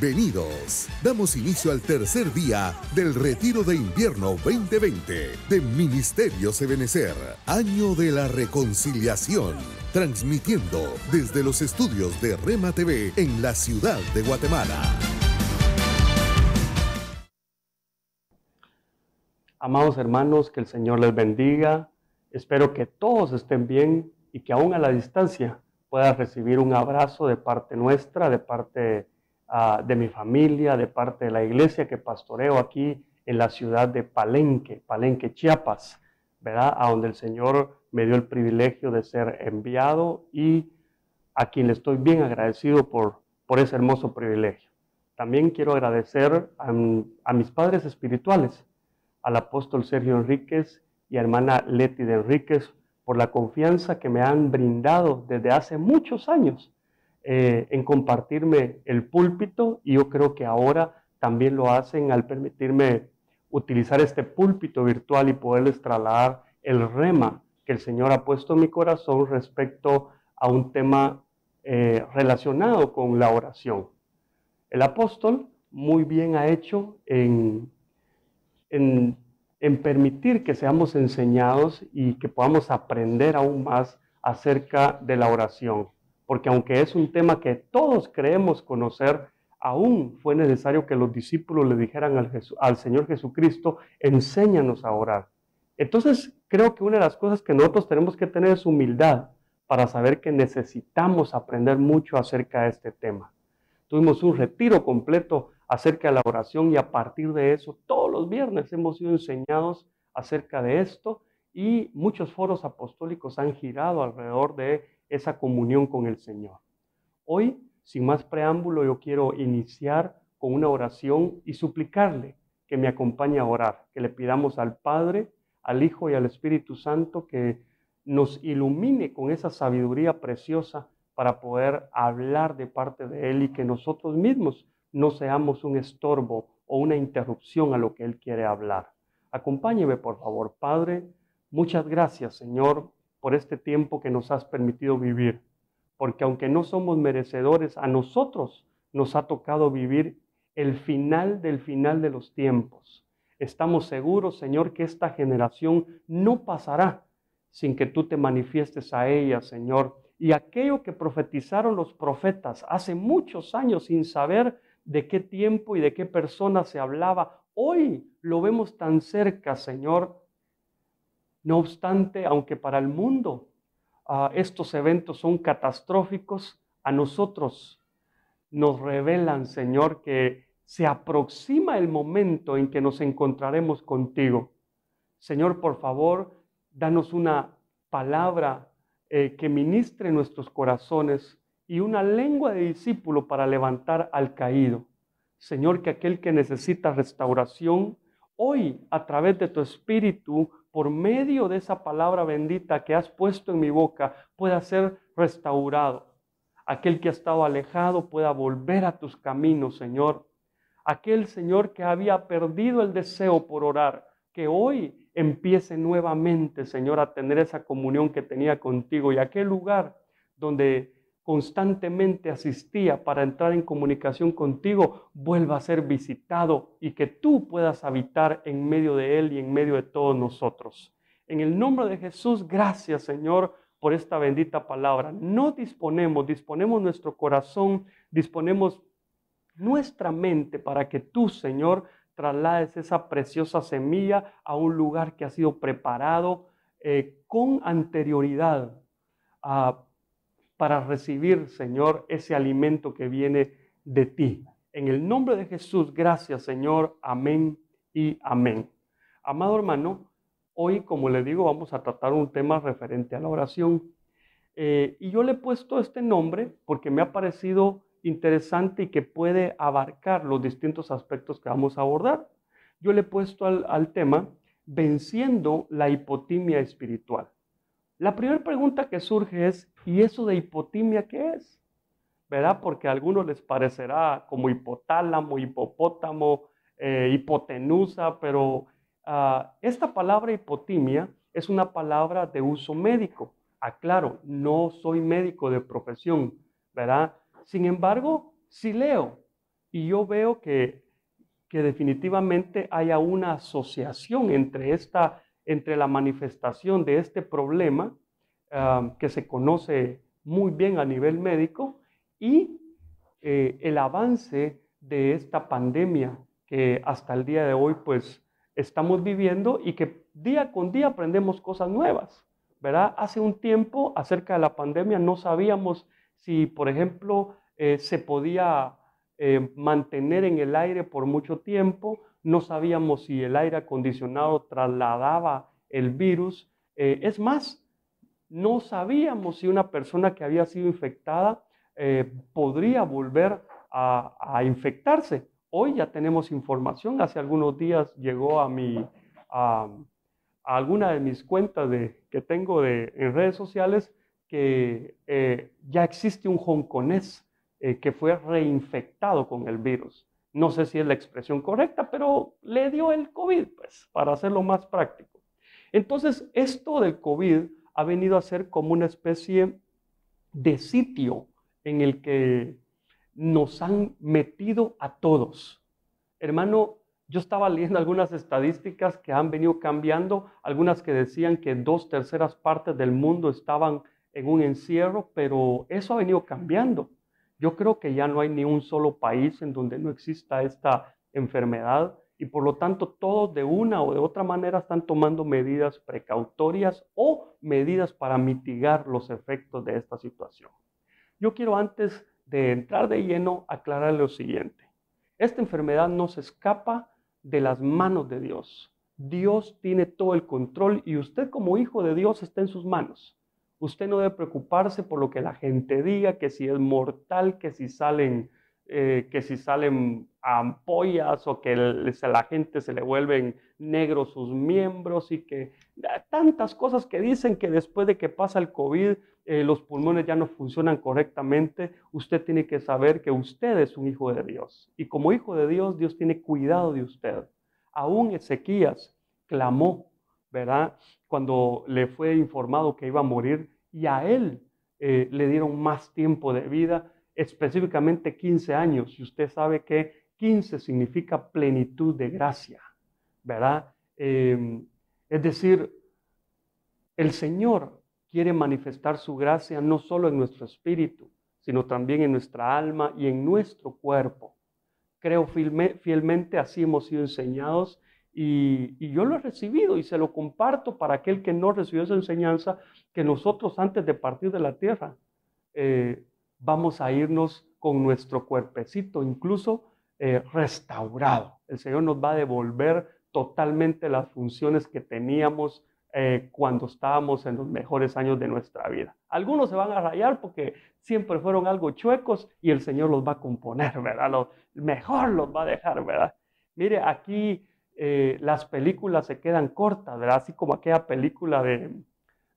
Bienvenidos. Damos inicio al tercer día del Retiro de Invierno 2020 de Ministerio Sebenecer, Año de la Reconciliación, transmitiendo desde los estudios de Rema TV en la ciudad de Guatemala. Amados hermanos, que el Señor les bendiga. Espero que todos estén bien y que aún a la distancia puedan recibir un abrazo de parte nuestra, de parte Ah, de mi familia, de parte de la iglesia que pastoreo aquí en la ciudad de Palenque, Palenque, Chiapas, ¿verdad? A donde el Señor me dio el privilegio de ser enviado y a quien le estoy bien agradecido por, por ese hermoso privilegio. También quiero agradecer a, a mis padres espirituales, al apóstol Sergio Enríquez y a hermana Leti de Enríquez por la confianza que me han brindado desde hace muchos años eh, en compartirme el púlpito y yo creo que ahora también lo hacen al permitirme utilizar este púlpito virtual y poderles trasladar el rema que el Señor ha puesto en mi corazón respecto a un tema eh, relacionado con la oración. El apóstol muy bien ha hecho en permitir que seamos enseñados y que podamos aprender aún más acerca de la oración porque aunque es un tema que todos creemos conocer, aún fue necesario que los discípulos le dijeran al, Señor Jesucristo, enséñanos a orar. Entonces, creo que una de las cosas que nosotros tenemos que tener es humildad para saber que necesitamos aprender mucho acerca de este tema. Tuvimos un retiro completo acerca de la oración y a partir de eso, todos los viernes hemos sido enseñados acerca de esto y muchos foros apostólicos han girado alrededor de esa comunión con el Señor. Hoy, sin más preámbulo, yo quiero iniciar con una oración y suplicarle que me acompañe a orar, que le pidamos al Padre, al Hijo y al Espíritu Santo que nos ilumine con esa sabiduría preciosa para poder hablar de parte de Él y que nosotros mismos no seamos un estorbo o una interrupción a lo que Él quiere hablar. Acompáñeme, por favor, Padre. Muchas gracias, Señor, por este tiempo que nos has permitido vivir, porque aunque no somos merecedores, a nosotros nos ha tocado vivir el final del final de los tiempos. Estamos seguros, Señor, que esta generación no pasará sin que tú te manifiestes a ella, Señor. Y aquello que profetizaron los profetas hace muchos años sin saber de qué tiempo y de qué persona se hablaba, hoy lo vemos tan cerca, Señor, no obstante, aunque para el mundo ah, estos eventos son catastróficos, a nosotros nos revelan, Señor, que se aproxima el momento en que nos encontraremos contigo. Señor, por favor, danos una palabra eh, que ministre nuestros corazones y una lengua de discípulo para levantar al caído. Señor, que aquel que necesita restauración, hoy a través de tu Espíritu por medio de esa palabra bendita que has puesto en mi boca, pueda ser restaurado. Aquel que ha estado alejado pueda volver a tus caminos, Señor. Aquel Señor que había perdido el deseo por orar, que hoy empiece nuevamente, Señor, a tener esa comunión que tenía contigo y aquel lugar donde constantemente asistía para entrar en comunicación contigo, vuelva a ser visitado y que tú puedas habitar en medio de Él y en medio de todos nosotros. En el nombre de Jesús, gracias Señor por esta bendita palabra. No disponemos, disponemos nuestro corazón, disponemos nuestra mente para que tú, Señor, traslades esa preciosa semilla a un lugar que ha sido preparado eh, con anterioridad. a para recibir, Señor, ese alimento que viene de ti. En el nombre de Jesús, gracias, Señor. Amén y amén. Amado hermano, hoy, como le digo, vamos a tratar un tema referente a la oración. Eh, y yo le he puesto este nombre porque me ha parecido interesante y que puede abarcar los distintos aspectos que vamos a abordar. Yo le he puesto al, al tema venciendo la hipotimia espiritual. La primera pregunta que surge es, ¿Y eso de hipotimia qué es? ¿Verdad? Porque a algunos les parecerá como hipotálamo, hipopótamo, eh, hipotenusa, pero ah, esta palabra hipotimia es una palabra de uso médico. Aclaro, no soy médico de profesión, ¿verdad? Sin embargo, sí leo y yo veo que, definitivamente haya una asociación entre, esta, entre la manifestación de este problema que se conoce muy bien a nivel médico y eh, el avance de esta pandemia que hasta el día de hoy pues estamos viviendo y que día con día aprendemos cosas nuevas, ¿verdad? Hace un tiempo acerca de la pandemia no sabíamos si, por ejemplo, eh, se podía eh, mantener en el aire por mucho tiempo, no sabíamos si el aire acondicionado trasladaba el virus. es más, no sabíamos si una persona que había sido infectada eh, podría volver a, infectarse. Hoy ya tenemos información. Hace algunos días llegó a mi, a, alguna de mis cuentas de, que tengo de, en redes sociales que eh, ya existe un hongkonés eh, que fue reinfectado con el virus. No sé si es la expresión correcta, pero le dio el COVID, pues, para hacerlo más práctico. Entonces, esto del COVID ha venido a ser como una especie de sitio en el que nos han metido a todos. Hermano, yo estaba leyendo algunas estadísticas que han venido cambiando, algunas que decían que dos terceras partes del mundo estaban en un encierro, pero eso ha venido cambiando. Yo creo que ya no hay ni un solo país en donde no exista esta enfermedad y por lo tanto todos de una o de otra manera están tomando medidas precautorias o medidas para mitigar los efectos de esta situación. Yo quiero antes de entrar de lleno aclarar lo siguiente. Esta enfermedad no se escapa de las manos de Dios. Dios tiene todo el control y usted como hijo de Dios está en sus manos. Usted no debe preocuparse por lo que la gente diga, que si es mortal, que si salen eh, que si salen ampollas o que a la gente se le vuelven negros sus miembros y que ah, tantas cosas que dicen que después de que pasa el COVID eh, los pulmones ya no funcionan correctamente, usted tiene que saber que usted es un hijo de Dios. Y como hijo de Dios, Dios tiene cuidado de usted. Aún Ezequías clamó, ¿verdad? Cuando le fue informado que iba a morir y a él eh, le dieron más tiempo de vida específicamente 15 años, y usted sabe que 15 significa plenitud de gracia, ¿verdad? Em, es decir, el Señor quiere manifestar su gracia no solo en nuestro espíritu, sino también en nuestra alma y en nuestro cuerpo. Creo fielmente, así hemos sido enseñados y, yo lo he recibido y se lo comparto para aquel que no recibió esa enseñanza, que nosotros antes de partir de la tierra eh, vamos a irnos con nuestro cuerpecito, incluso eh, restaurado. El Señor nos va a devolver totalmente las funciones que teníamos eh, cuando estábamos en los mejores años de nuestra vida. Algunos se van a rayar porque siempre fueron algo chuecos y el Señor los va a componer, ¿verdad? mejor los va a dejar, ¿verdad? Mire, aquí eh, las películas se quedan cortas, ¿verdad? Así como aquella película de,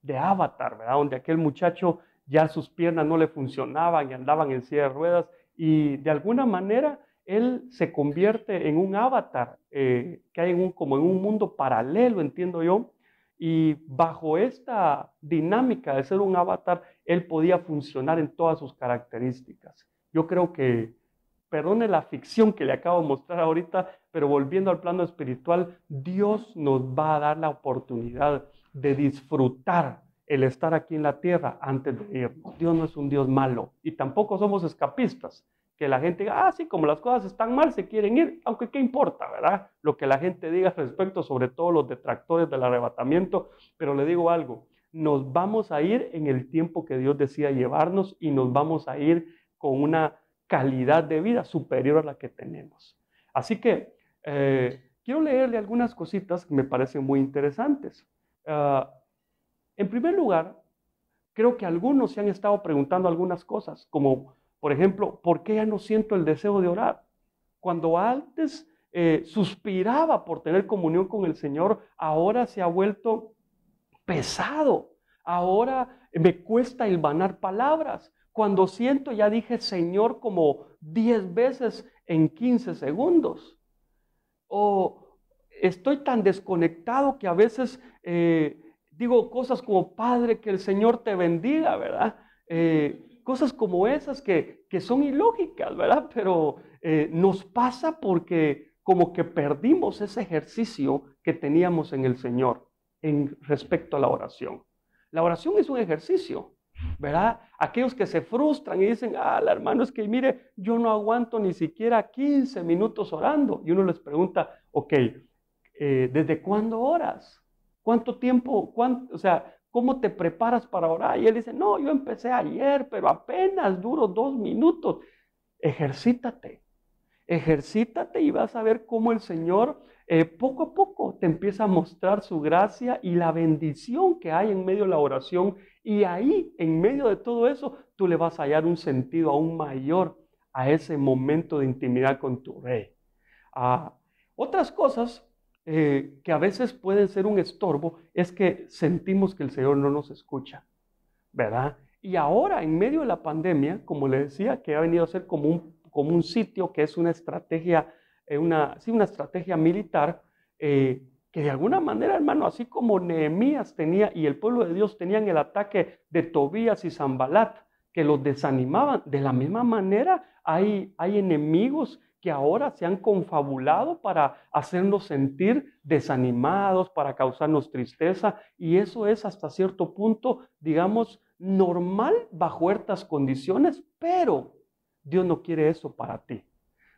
de Avatar, ¿verdad? Donde aquel muchacho ya sus piernas no le funcionaban y andaban en silla de ruedas y de alguna manera él se convierte en un avatar eh, que hay un, como en un mundo paralelo, entiendo yo, y bajo esta dinámica de ser un avatar, él podía funcionar en todas sus características. Yo creo que, perdone la ficción que le acabo de mostrar ahorita, pero volviendo al plano espiritual, Dios nos va a dar la oportunidad de disfrutar el estar aquí en la tierra antes de irnos. Dios no es un Dios malo y tampoco somos escapistas. Que la gente diga, ah, sí, como las cosas están mal, se quieren ir, aunque qué importa, ¿verdad? Lo que la gente diga respecto, sobre todo los detractores del arrebatamiento. Pero le digo algo, nos vamos a ir en el tiempo que Dios decía llevarnos y nos vamos a ir con una calidad de vida superior a la que tenemos. Así que eh, quiero leerle algunas cositas que me parecen muy interesantes. Ah, en primer lugar, creo que algunos se han estado preguntando algunas cosas, como por ejemplo, ¿por qué ya no siento el deseo de orar? Cuando antes eh, suspiraba por tener comunión con el Señor, ahora se ha vuelto pesado. Ahora me cuesta hilvanar palabras. Cuando siento, ya dije Señor como 10 veces en 15 segundos. O estoy tan desconectado que a veces eh, digo cosas como, Padre, que el Señor te bendiga, ¿verdad? Eh, cosas como esas que, son ilógicas, ¿verdad? Pero eh, nos pasa porque como que perdimos ese ejercicio que teníamos en el Señor en respecto a la oración. La oración es un ejercicio, ¿verdad? Aquellos que se frustran y dicen, ah, hermano, es que mire, yo no aguanto ni siquiera 15 minutos orando. Y uno les pregunta, ok, eh, ¿desde cuándo oras? ¿Cuánto tiempo? Cuánto, o sea, ¿cómo te preparas para orar? Y él dice, no, yo empecé ayer, pero apenas duro dos minutos. Ejercítate, ejercítate y vas a ver cómo el Señor eh, poco a poco te empieza a mostrar su gracia y la bendición que hay en medio de la oración. Y ahí, en medio de todo eso, tú le vas a hallar un sentido aún mayor a ese momento de intimidad con tu rey. Ah, otras cosas eh, que a veces pueden ser un estorbo es que sentimos que el Señor no nos escucha, ¿verdad? Y ahora, en medio de la pandemia, como le decía, que ha venido a ser como un, sitio que es una estrategia, eh, una, estrategia militar, eh, que de alguna manera, hermano, así como Nehemías tenía y el pueblo de Dios tenían el ataque de Tobías y Zambalat, que los desanimaban, de la misma manera hay, hay enemigos que ahora se han confabulado para hacernos sentir desanimados, para causarnos tristeza, y eso es hasta cierto punto, digamos, normal bajo estas condiciones, pero Dios no quiere eso para ti.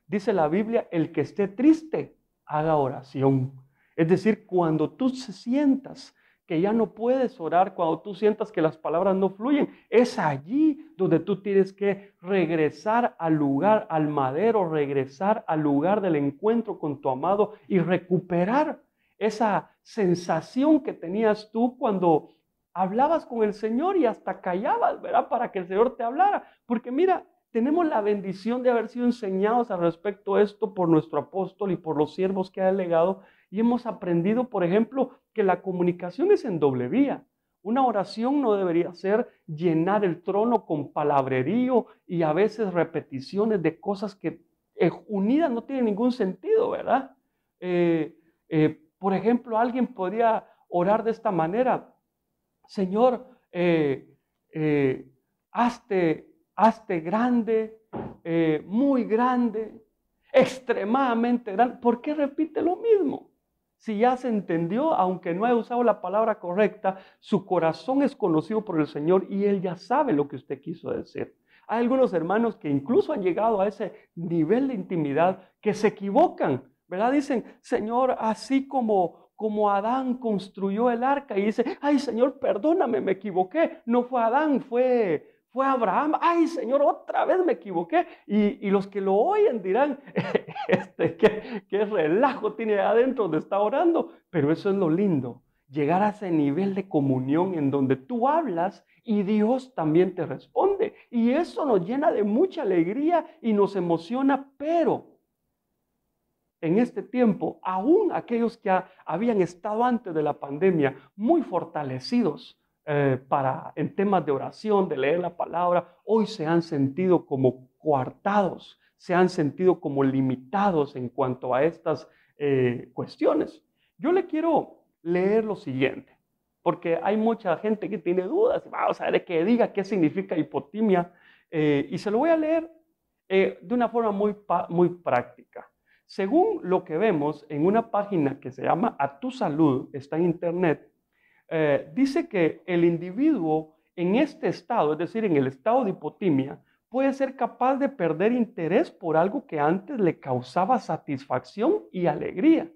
Dice la Biblia, el que esté triste, haga oración. Es decir, cuando tú se sientas ya no puedes orar cuando tú sientas que las palabras no fluyen. Es allí donde tú tienes que regresar al lugar, al madero, regresar al lugar del encuentro con tu amado y recuperar esa sensación que tenías tú cuando hablabas con el Señor y hasta callabas, ¿verdad? Para que el Señor te hablara. Porque mira, tenemos la bendición de haber sido enseñados al respecto esto por nuestro apóstol y por los siervos que ha delegado y hemos aprendido, por ejemplo, que la comunicación es en doble vía. Una oración no debería ser llenar el trono con palabrerío y a veces repeticiones de cosas que eh, unidas no tienen ningún sentido, ¿verdad? Eh, eh, por ejemplo, alguien podría orar de esta manera. Señor, hazte, hazte grande, muy grande, extremadamente grande. ¿Por qué repite lo mismo? Si ya se entendió, aunque no haya usado la palabra correcta, su corazón es conocido por el Señor y Él ya sabe lo que usted quiso decir. Hay algunos hermanos que incluso han llegado a ese nivel de intimidad que se equivocan, ¿verdad? Dicen, Señor, así como como Adán construyó el arca y dice, ay Señor, perdóname, me equivoqué. No fue Adán, fue fue Abraham. Ay, Señor, otra vez me equivoqué. Y, los que lo oyen dirán, este, qué, relajo tiene adentro de estar orando. Pero eso es lo lindo, llegar a ese nivel de comunión en donde tú hablas y Dios también te responde. Y eso nos llena de mucha alegría y nos emociona, pero... En este tiempo, aún aquellos que habían estado antes de la pandemia muy fortalecidos, eh, para, en temas de oración, de leer la palabra, hoy se han sentido como coartados, se han sentido como limitados en cuanto a estas eh, cuestiones. Yo le quiero leer lo siguiente, porque hay mucha gente que tiene dudas, vamos a ver que diga qué significa hipotimia, eh, y se lo voy a leer de una forma muy, muy práctica. Según lo que vemos en una página que se llama A Tu Salud, está en internet, eh, dice que el individuo en este estado, es decir, en el estado de hipotimia, puede ser capaz de perder interés por algo que antes le causaba satisfacción y alegría.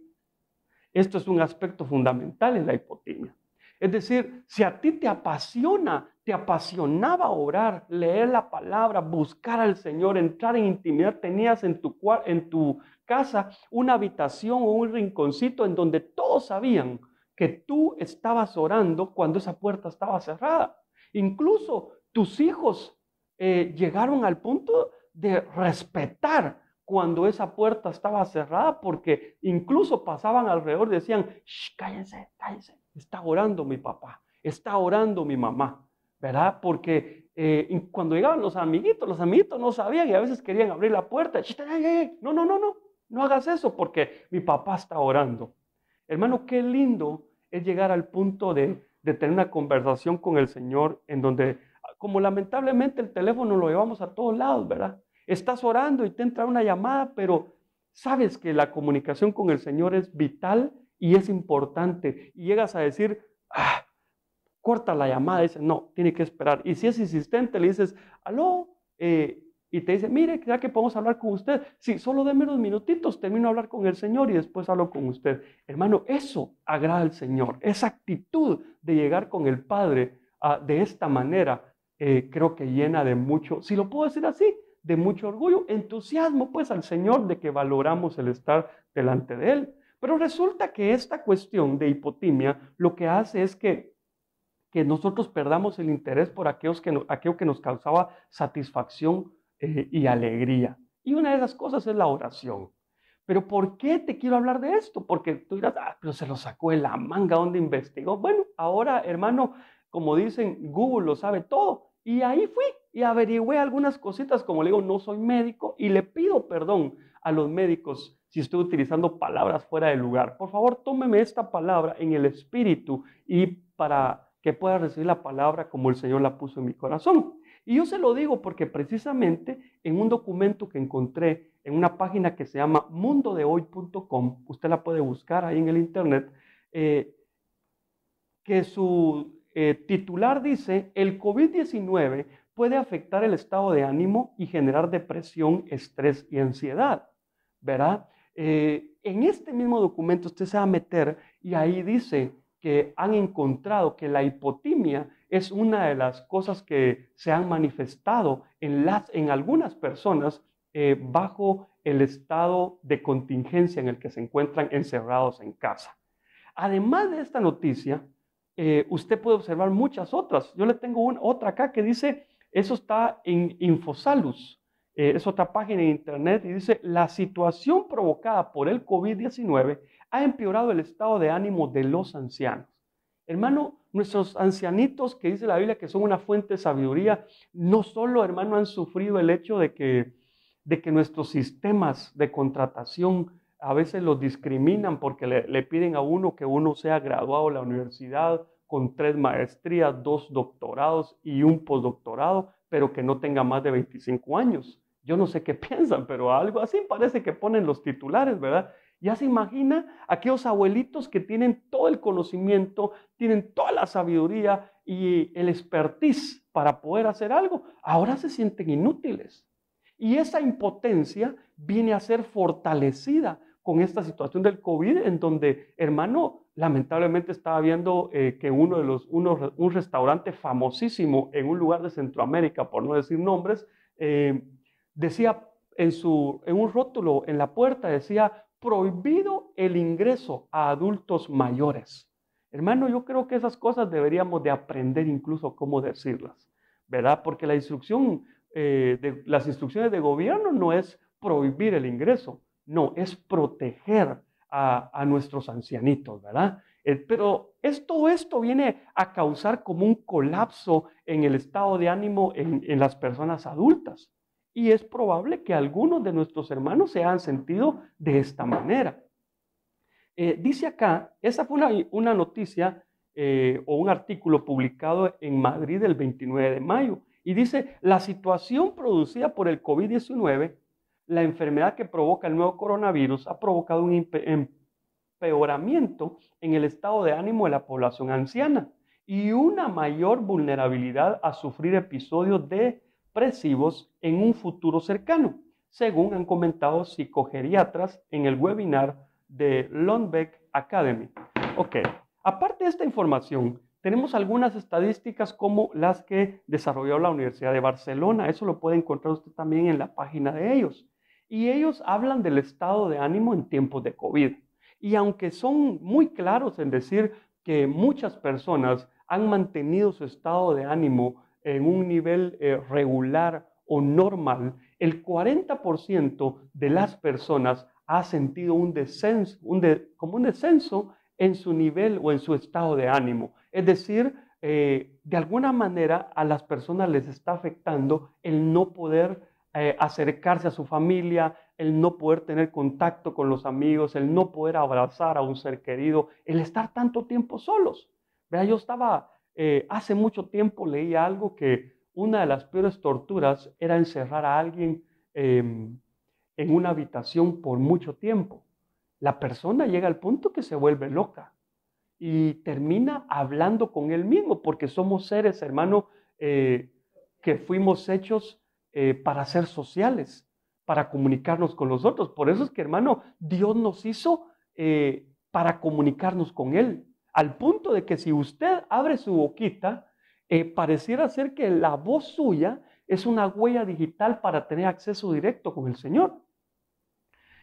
Esto es un aspecto fundamental en la hipotimia. Es decir, si a ti te apasiona, te apasionaba orar, leer la palabra, buscar al Señor, entrar en intimidad, tenías en tu, en tu casa una habitación o un rinconcito en donde todos sabían que tú estabas orando cuando esa puerta estaba cerrada. Incluso tus hijos eh, llegaron al punto de respetar cuando esa puerta estaba cerrada, porque incluso pasaban alrededor y decían, cállense, cállense, está orando mi papá, está orando mi mamá, ¿verdad? Porque eh, cuando llegaban los amiguitos, los amiguitos no sabían y a veces querían abrir la puerta, no, no, no, no, no hagas eso porque mi papá está orando. Hermano, qué lindo es llegar al punto de, tener una conversación con el Señor en donde, como lamentablemente el teléfono lo llevamos a todos lados, ¿verdad? Estás orando y te entra una llamada, pero sabes que la comunicación con el Señor es vital y es importante. Y llegas a decir, ah, corta la llamada, dices, no, tiene que esperar. Y si es insistente, le dices, aló, eh, y te dice, mire, ya que podemos hablar con usted, sí, solo déme unos minutitos, termino de hablar con el Señor y después hablo con usted. Hermano, eso agrada al Señor, esa actitud de llegar con el Padre ah, de esta manera, eh, creo que llena de mucho, si lo puedo decir así, de mucho orgullo, entusiasmo pues al Señor de que valoramos el estar delante de Él. Pero resulta que esta cuestión de hipotimia lo que hace es que que nosotros perdamos el interés por aquellos que aquello que nos causaba satisfacción eh, y alegría. Y una de esas cosas es la oración. Pero ¿por qué te quiero hablar de esto? Porque tú dirás, ah, pero se lo sacó de la manga donde investigó. Bueno, ahora, hermano, como dicen, Google lo sabe todo. Y ahí fui y averigüé algunas cositas. Como le digo, no soy médico y le pido perdón a los médicos si estoy utilizando palabras fuera de lugar. Por favor, tómeme esta palabra en el espíritu y para que pueda recibir la palabra como el Señor la puso en mi corazón. Y yo se lo digo porque precisamente en un documento que encontré en una página que se llama mundodehoy.com, usted la puede buscar ahí en el internet, eh, que su eh, titular dice, el COVID-19 puede afectar el estado de ánimo y generar depresión, estrés y ansiedad, ¿verdad? Eh, en este mismo documento usted se va a meter y ahí dice que han encontrado que la hipotimia es una de las cosas que se han manifestado en, las, en algunas personas eh, bajo el estado de contingencia en el que se encuentran encerrados en casa. Además de esta noticia, eh, usted puede observar muchas otras. Yo le tengo una, otra acá que dice, eso está en Infosalus, eh, es otra página en internet y dice, la situación provocada por el COVID-19 ha empeorado el estado de ánimo de los ancianos. Hermano, nuestros ancianitos, que dice la Biblia que son una fuente de sabiduría, no solo, hermano, han sufrido el hecho de que, de que nuestros sistemas de contratación a veces los discriminan porque le, le piden a uno que uno sea graduado de la universidad con tres maestrías, dos doctorados y un postdoctorado, pero que no tenga más de 25 años. Yo no sé qué piensan, pero algo así parece que ponen los titulares, ¿verdad? Ya se imagina aquellos abuelitos que tienen todo el conocimiento, tienen toda la sabiduría y el expertise para poder hacer algo. Ahora se sienten inútiles. Y esa impotencia viene a ser fortalecida con esta situación del COVID, en donde, hermano, lamentablemente estaba viendo eh, que uno de los, un restaurante famosísimo en un lugar de Centroamérica, por no decir nombres, eh, decía en, su, en un rótulo en la puerta, decía, prohibido el ingreso a adultos mayores. Hermano, yo creo que esas cosas deberíamos de aprender incluso cómo decirlas, ¿verdad? Porque la instrucción, eh, de, las instrucciones de gobierno no es prohibir el ingreso, no, es proteger a, nuestros ancianitos, ¿verdad? Eh, pero esto viene a causar como un colapso en el estado de ánimo en las personas adultas. Y es probable que algunos de nuestros hermanos se hayan sentido de esta manera. Eh, dice acá, esa fue una, noticia eh, o un artículo publicado en Madrid el 29 de mayo. Y dice, la situación producida por el COVID-19, la enfermedad que provoca el nuevo coronavirus, ha provocado un empeoramiento en el estado de ánimo de la población anciana y una mayor vulnerabilidad a sufrir episodios de presivos en un futuro cercano, según han comentado psicogeriatras en el webinar de Lundbeck Academy. Ok, aparte de esta información, tenemos algunas estadísticas como las que desarrolló la Universidad de Barcelona. Eso lo puede encontrar usted también en la página de ellos. Y ellos hablan del estado de ánimo en tiempos de COVID. Y aunque son muy claros en decir que muchas personas han mantenido su estado de ánimo en un nivel eh, regular o normal, el 40% de las personas ha sentido un descenso, como un descenso en su nivel o en su estado de ánimo. Es decir, eh, de alguna manera a las personas les está afectando el no poder eh, acercarse a su familia, el no poder tener contacto con los amigos, el no poder abrazar a un ser querido, el estar tanto tiempo solos. Vea, yo estaba eh, hace mucho tiempo leí algo que una de las peores torturas era encerrar a alguien em, en una habitación por mucho tiempo. La persona llega al punto que se vuelve loca y termina hablando con él mismo, porque somos seres, hermano, eh, que fuimos hechos eh, para ser sociales, para comunicarnos con los otros. Por eso es que, hermano, Dios nos hizo para comunicarnos con Él al punto de que si usted abre su boquita, eh, pareciera ser que la voz suya es una huella digital para tener acceso directo con el Señor.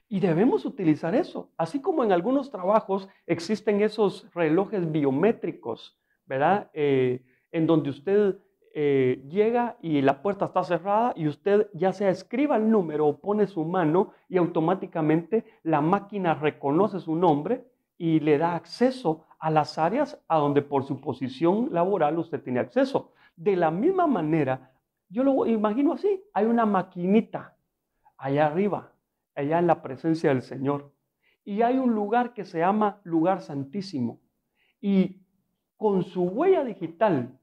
Y debemos utilizar eso, así como en algunos trabajos existen esos relojes biométricos, ¿verdad? Eh, en donde usted eh, llega y la puerta está cerrada y usted ya sea escriba el número o pone su mano y automáticamente la máquina reconoce su nombre y le da acceso a las áreas a donde por su posición laboral usted tiene acceso. De la misma manera, yo lo imagino así, hay una maquinita allá arriba, allá en la presencia del Señor. Y hay un lugar que se llama lugar santísimo. Y con su huella digital,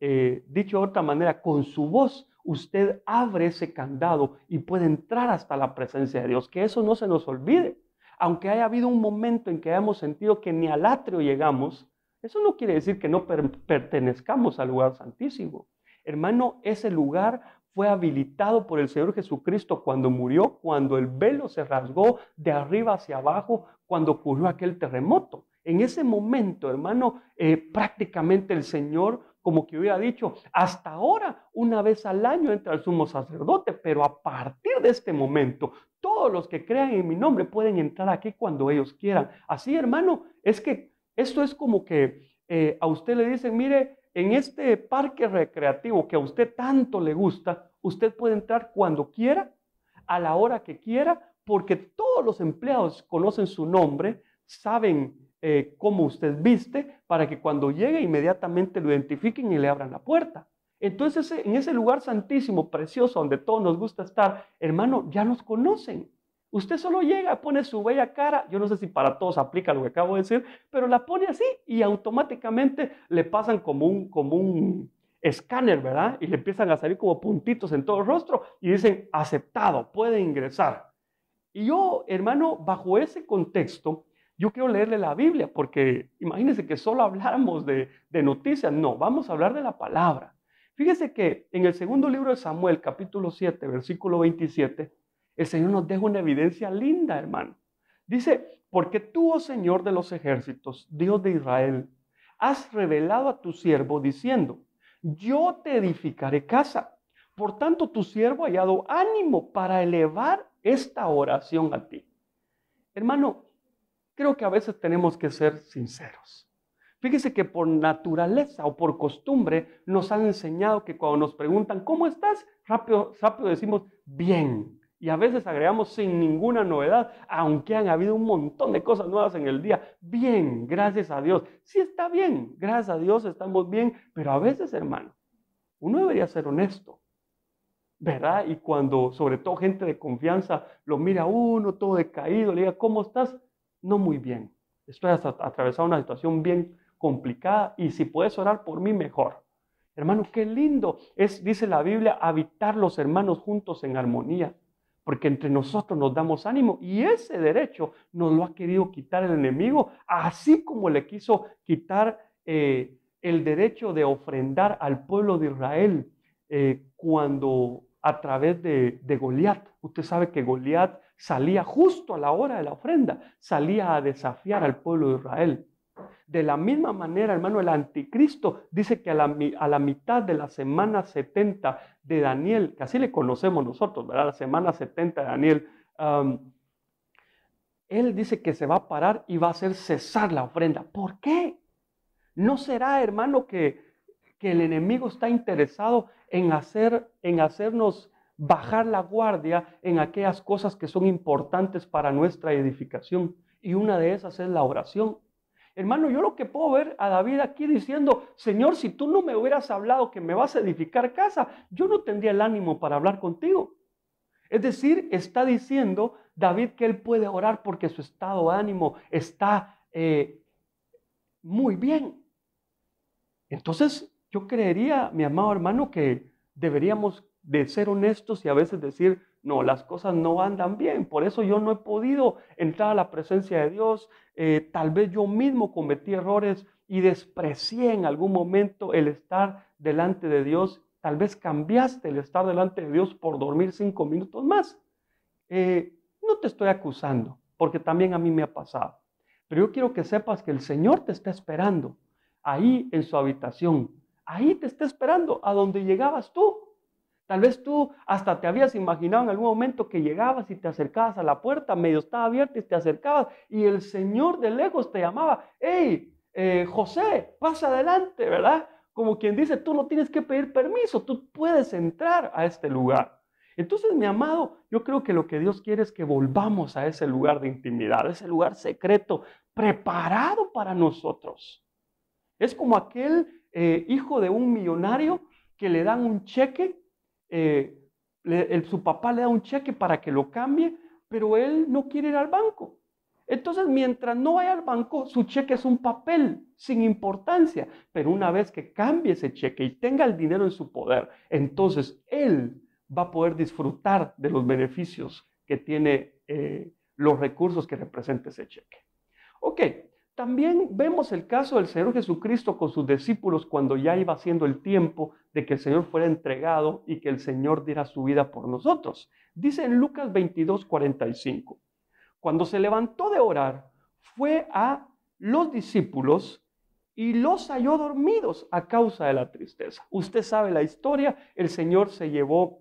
eh, dicho de otra manera, con su voz, usted abre ese candado y puede entrar hasta la presencia de Dios. Que eso no se nos olvide aunque haya habido un momento en que hayamos sentido que ni al atrio llegamos, eso no quiere decir que no pertenezcamos al lugar santísimo. Hermano, ese lugar fue habilitado por el Señor Jesucristo cuando murió, cuando el velo se rasgó de arriba hacia abajo, cuando ocurrió aquel terremoto. En ese momento, hermano, eh, prácticamente el Señor como que hubiera dicho, hasta ahora una vez al año entra el sumo sacerdote, pero a partir de este momento todos los que crean en mi nombre pueden entrar aquí cuando ellos quieran. Así, hermano, es que esto es como que eh, a usted le dicen, mire, en este parque recreativo que a usted tanto le gusta, usted puede entrar cuando quiera, a la hora que quiera, porque todos los empleados conocen su nombre, saben eh, como usted viste para que cuando llegue inmediatamente lo identifiquen y le abran la puerta. Entonces, en ese lugar santísimo, precioso, donde todos nos gusta estar, hermano, ya nos conocen. Usted solo llega, pone su bella cara, yo no sé si para todos aplica lo que acabo de decir, pero la pone así y automáticamente le pasan como un, como un escáner, ¿verdad? Y le empiezan a salir como puntitos en todo el rostro y dicen, aceptado, puede ingresar. Y yo, hermano, bajo ese contexto, yo quiero leerle la Biblia, porque imagínense que solo hablamos de, noticias. No, vamos a hablar de la palabra. Fíjese que en el segundo libro de Samuel, capítulo 7, versículo 27, el Señor nos deja una evidencia linda, hermano. Dice, porque tú, oh Señor de los ejércitos, Dios de Israel, has revelado a tu siervo diciendo, yo te edificaré casa. Por tanto, tu siervo ha hallado ánimo para elevar esta oración a ti. Hermano, creo que a veces tenemos que ser sinceros. Fíjese que por naturaleza o por costumbre nos han enseñado que cuando nos preguntan, ¿cómo estás? Rápido, rápido decimos, bien. Y a veces agregamos sin ninguna novedad, aunque han habido un montón de cosas nuevas en el día. Bien, gracias a Dios. Sí está bien, gracias a Dios estamos bien, pero a veces, hermano, uno debería ser honesto. ¿Verdad? Y cuando sobre todo gente de confianza lo mira uno todo decaído, le diga, ¿cómo estás? no muy bien. Estoy atravesando una situación bien complicada y si puedes orar por mí, mejor. Hermano, qué lindo es, dice la Biblia, habitar los hermanos juntos en armonía, porque entre nosotros nos damos ánimo y ese derecho nos lo ha querido quitar el enemigo, así como le quiso quitar eh, el derecho de ofrendar al pueblo de Israel eh, cuando a través de, de Goliat. Usted sabe que Goliat salía justo a la hora de la ofrenda, salía a desafiar al pueblo de Israel. De la misma manera, hermano, el anticristo dice que a la, mitad de la semana 70 de Daniel, que así le conocemos nosotros, ¿verdad? La semana 70 de Daniel, él dice que se va a parar y va a hacer cesar la ofrenda. ¿Por qué? ¿No será, hermano, que, el enemigo está interesado en, hacer, en hacernos bajar la guardia en aquellas cosas que son importantes para nuestra edificación. Y una de esas es la oración. Hermano, yo lo que puedo ver a David aquí diciendo, Señor, si tú no me hubieras hablado que me vas a edificar casa, yo no tendría el ánimo para hablar contigo. Es decir, está diciendo David que él puede orar porque su estado de ánimo está eh, muy bien. Entonces, yo creería, mi amado hermano, que deberíamos de ser honestos y a veces decir, no, las cosas no andan bien, por eso yo no he podido entrar a la presencia de Dios, eh, tal vez yo mismo cometí errores y desprecié en algún momento el estar delante de Dios, tal vez cambiaste el estar delante de Dios por dormir cinco minutos más. Eh, no te estoy acusando, porque también a mí me ha pasado, pero yo quiero que sepas que el Señor te está esperando ahí en su habitación, ahí te está esperando a donde llegabas tú. Tal vez tú hasta te habías imaginado en algún momento que llegabas y te acercabas a la puerta, medio estaba abierta y te acercabas y el Señor de lejos te llamaba, hey, eh, José, pasa adelante, ¿verdad? Como quien dice, tú no tienes que pedir permiso, tú puedes entrar a este lugar. Entonces, mi amado, yo creo que lo que Dios quiere es que volvamos a ese lugar de intimidad, ese lugar secreto, preparado para nosotros. Es como aquel eh, hijo de un millonario que le dan un cheque eh, el, su papá le da un cheque para que lo cambie, pero él no quiere ir al banco. Entonces, mientras no vaya al banco, su cheque es un papel sin importancia, pero una vez que cambie ese cheque y tenga el dinero en su poder, entonces él va a poder disfrutar de los beneficios que tiene eh, los recursos que representa ese cheque. Ok, también vemos el caso del Señor Jesucristo con sus discípulos cuando ya iba siendo el tiempo de que el Señor fuera entregado y que el Señor diera su vida por nosotros. Dice en Lucas 22, 45, cuando se levantó de orar, fue a los discípulos y los halló dormidos a causa de la tristeza. Usted sabe la historia, el Señor se llevó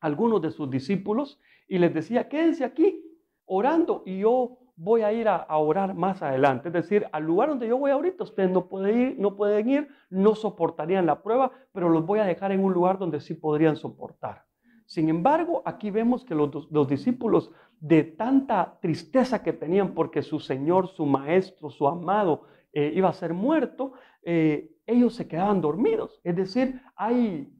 a algunos de sus discípulos y les decía, quédense aquí orando y yo voy a ir a, orar más adelante. Es decir, al lugar donde yo voy ahorita, ustedes no pueden ir, no, pueden ir, no soportarían la prueba, pero los voy a dejar en un lugar donde sí podrían soportar. Sin embargo, aquí vemos que los, discípulos de tanta tristeza que tenían porque su Señor, su Maestro, su amado eh, iba a ser muerto, eh, ellos se quedaban dormidos. Es decir, hay,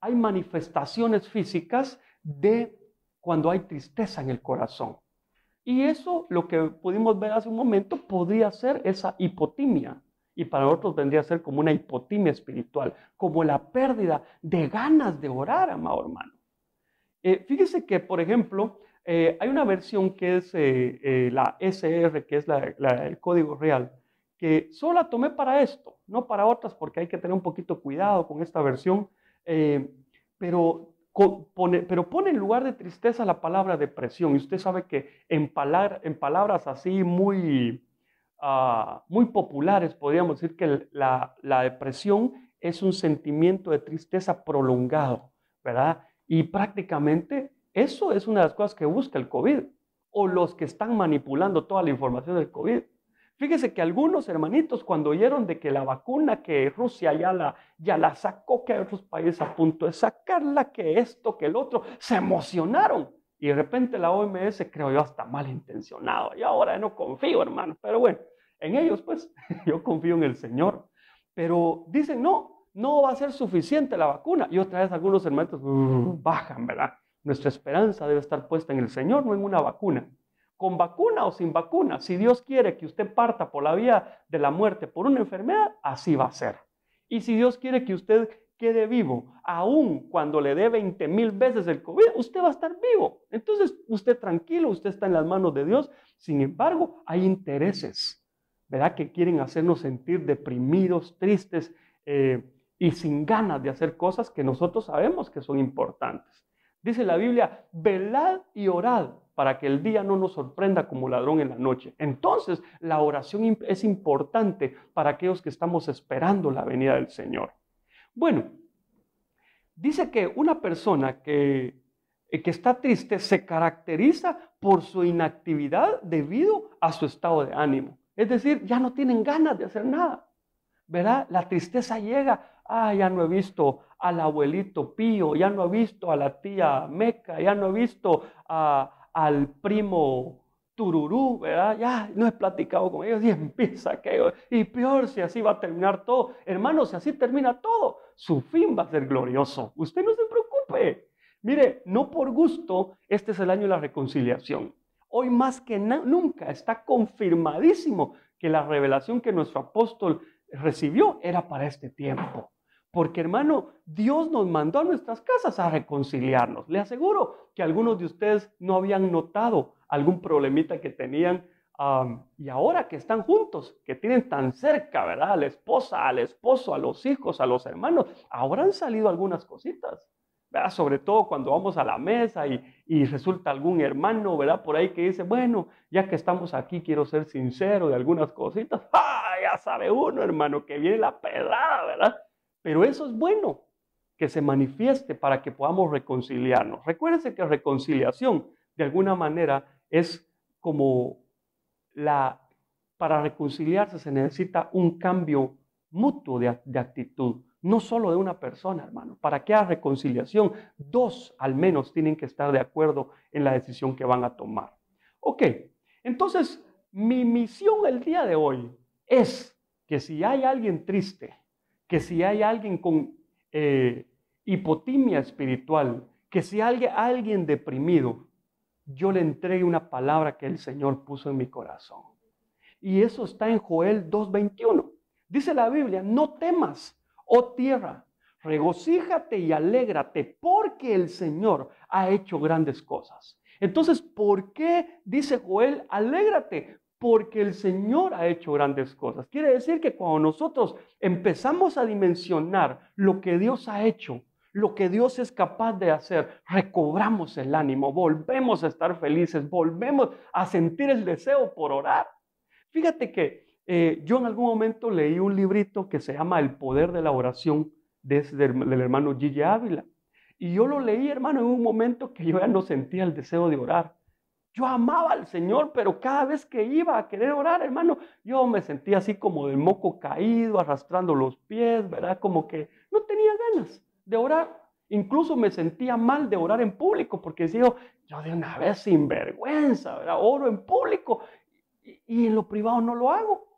hay manifestaciones físicas de cuando hay tristeza en el corazón. Y eso, lo que pudimos ver hace un momento, podría ser esa hipotimia. Y para nosotros vendría a ser como una hipotimia espiritual, como la pérdida de ganas de orar, amado hermano. Eh, fíjese que, por ejemplo, eh, hay una versión que es eh, la SR, que es el código real, que solo la tomé para esto, no para otras, porque hay que tener un poquito cuidado con esta versión. pero pero pone en lugar de tristeza la palabra depresión. Y usted sabe que en, palabras así muy, ah, muy populares podríamos decir que la, la, depresión es un sentimiento de tristeza prolongado, ¿verdad? Y prácticamente eso es una de las cosas que busca el COVID o los que están manipulando toda la información del COVID. Fíjese que algunos hermanitos cuando oyeron de que la vacuna que Rusia ya la, ya la sacó, que hay otros países a punto de sacarla, que esto, que el otro, se emocionaron. Y de repente la OMS, creo yo, hasta malintencionado. Y ahora no confío, hermano. Pero bueno, en ellos pues yo confío en el Señor. Pero dicen, no, no va a ser suficiente la vacuna. Y otra vez algunos hermanitos bajan, ¿verdad? Nuestra esperanza debe estar puesta en el Señor, no en una vacuna con vacuna o sin vacuna. Si Dios quiere que usted parta por la vía de la muerte por una enfermedad, así va a ser. Y si Dios quiere que usted quede vivo, aún cuando le dé 20 mil veces el COVID, usted va a estar vivo. Entonces, usted tranquilo, usted está en las manos de Dios. Sin embargo, hay intereses, ¿verdad? Que quieren hacernos sentir deprimidos, tristes eh, y sin ganas de hacer cosas que nosotros sabemos que son importantes. Dice la Biblia, velad y orad para que el día no nos sorprenda como ladrón en la noche. Entonces, la oración es importante para aquellos que estamos esperando la venida del Señor. Bueno, dice que una persona que, eh, que está triste se caracteriza por su inactividad debido a su estado de ánimo. Es decir, ya no tienen ganas de hacer nada. ¿Verdad? La tristeza llega. Ah, ya no he visto al abuelito Pío, ya no he visto a la tía Meca, ya no he visto a, al primo tururú, ¿verdad? Ya no he platicado con ellos y empieza que Y peor si así va a terminar todo. Hermano, si así termina todo, su fin va a ser glorioso. Usted no se preocupe. Mire, no por gusto, este es el año de la reconciliación. Hoy más que nunca está confirmadísimo que la revelación que nuestro apóstol recibió era para este tiempo. Porque hermano, Dios nos mandó a nuestras casas a reconciliarnos. Le aseguro que algunos de ustedes no habían notado algún problemita que tenían y ahora que están juntos, que tienen tan cerca, ¿verdad? A la esposa, al esposo, a los hijos, a los hermanos, ahora han salido algunas cositas. ¿verdad? Sobre todo cuando vamos a la mesa y, resulta algún hermano, ¿verdad? Por ahí que dice, bueno, ya que estamos aquí, quiero ser sincero de algunas cositas. ¡Ah! Ya sabe uno, hermano, que viene la pelada, ¿verdad? Pero eso es bueno, que se manifieste para que podamos reconciliarnos. Recuérdense que reconciliación, de alguna manera, es como la... Para reconciliarse se necesita un cambio mutuo de, de actitud, no solo de una persona, hermano. Para que haya reconciliación, dos al menos tienen que estar de acuerdo en la decisión que van a tomar. Ok, entonces mi misión el día de hoy es que si hay alguien triste, que si hay alguien con eh, hipotimia espiritual, que si alguien deprimido, yo le entregue una palabra que el Señor puso en mi corazón. Y eso está en Joel 2.21. Dice la Biblia, no temas, oh tierra, regocíjate y alégrate porque el Señor ha hecho grandes cosas. Entonces, ¿por qué dice Joel, alégrate? porque el Señor ha hecho grandes cosas. Quiere decir que cuando nosotros empezamos a dimensionar lo que Dios ha hecho, lo que Dios es capaz de hacer, recobramos el ánimo, volvemos a estar felices, volvemos a sentir el deseo por orar. Fíjate que eh, yo en algún momento leí un librito que se llama El poder de la oración desde del hermano Gigi Ávila. Y yo lo leí, hermano, en un momento que yo ya no sentía el deseo de orar. Yo amaba al Señor, pero cada vez que iba a querer orar, hermano, yo me sentía así como de moco caído, arrastrando los pies, ¿verdad? Como que no tenía ganas de orar. Incluso me sentía mal de orar en público, porque decía yo, yo de una vez sin vergüenza, ¿verdad? Oro en público y, en lo privado no lo hago.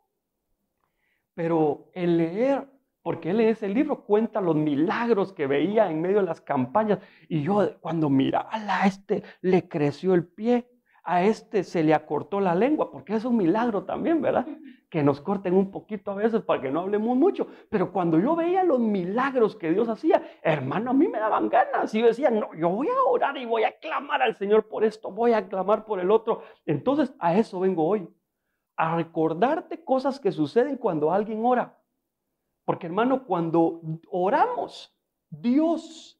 Pero el leer porque él en ese libro cuenta los milagros que veía en medio de las campañas. Y yo cuando miraba a este le creció el pie a este se le acortó la lengua, porque es un milagro también, ¿verdad? Que nos corten un poquito a veces para que no hablemos mucho. Pero cuando yo veía los milagros que Dios hacía, hermano, a mí me daban ganas. Y yo decía, no, yo voy a orar y voy a clamar al Señor por esto, voy a clamar por el otro. Entonces, a eso vengo hoy, a recordarte cosas que suceden cuando alguien ora. Porque, hermano, cuando oramos, Dios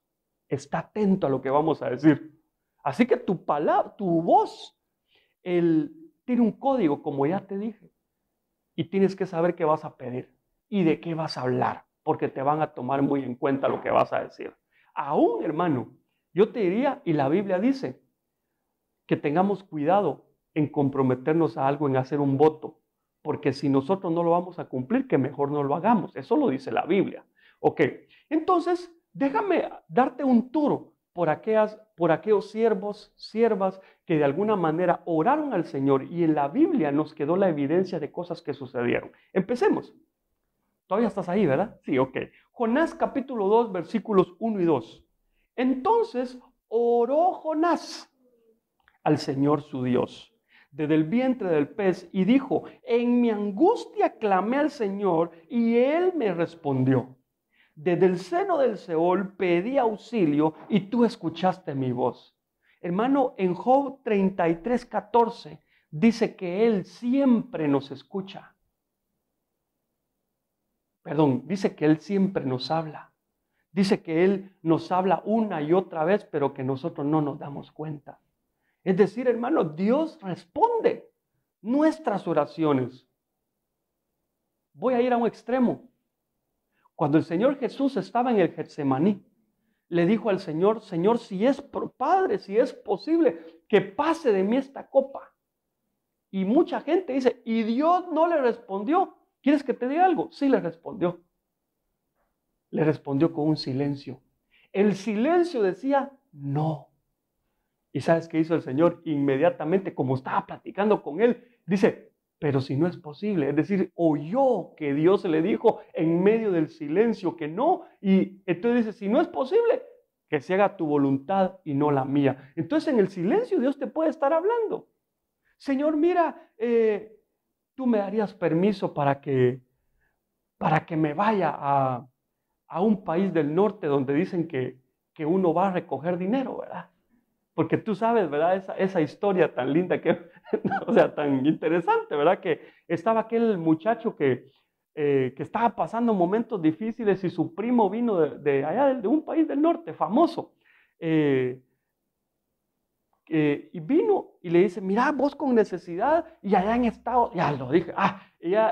está atento a lo que vamos a decir. Así que tu palabra, tu voz él tiene un código, como ya te dije, y tienes que saber qué vas a pedir y de qué vas a hablar, porque te van a tomar muy en cuenta lo que vas a decir. Aún, hermano, yo te diría, y la Biblia dice, que tengamos cuidado en comprometernos a algo, en hacer un voto, porque si nosotros no lo vamos a cumplir, que mejor no lo hagamos. Eso lo dice la Biblia. Ok, entonces déjame darte un tour por, por aquellos siervos, siervas que de alguna manera oraron al Señor y en la Biblia nos quedó la evidencia de cosas que sucedieron. Empecemos. Todavía estás ahí, ¿verdad? Sí, ok. Jonás capítulo 2, versículos 1 y 2. Entonces oró Jonás al Señor su Dios desde el vientre del pez y dijo, en mi angustia clamé al Señor y él me respondió desde el seno del Seol pedí auxilio y tú escuchaste mi voz. Hermano, en Job 33, 14 dice que Él siempre nos escucha. Perdón, dice que Él siempre nos habla. Dice que Él nos habla una y otra vez, pero que nosotros no nos damos cuenta. Es decir, hermano, Dios responde nuestras oraciones. Voy a ir a un extremo. Cuando el Señor Jesús estaba en el Getsemaní, le dijo al Señor, Señor, si es Padre, si es posible, que pase de mí esta copa. Y mucha gente dice, y Dios no le respondió. ¿Quieres que te diga algo? Sí le respondió. Le respondió con un silencio. El silencio decía, no. ¿Y sabes qué hizo el Señor? Inmediatamente, como estaba platicando con él, dice, pero si no es posible, es decir, oyó que Dios le dijo en medio del silencio que no, y entonces dice, si no es posible, que se haga tu voluntad y no la mía. Entonces en el silencio Dios te puede estar hablando. Señor, mira, eh, tú me darías permiso para que, para que me vaya a, un país del norte donde dicen que, que uno va a recoger dinero, ¿verdad? porque tú sabes, ¿verdad? Esa, esa historia tan linda, que, o sea, tan interesante, ¿verdad? Que estaba aquel muchacho que, eh, que estaba pasando momentos difíciles y su primo vino de, allá, de un país del norte, famoso. Eh, eh, y vino y le dice, mira, vos con necesidad, y allá en Estados, ya lo dije, ah,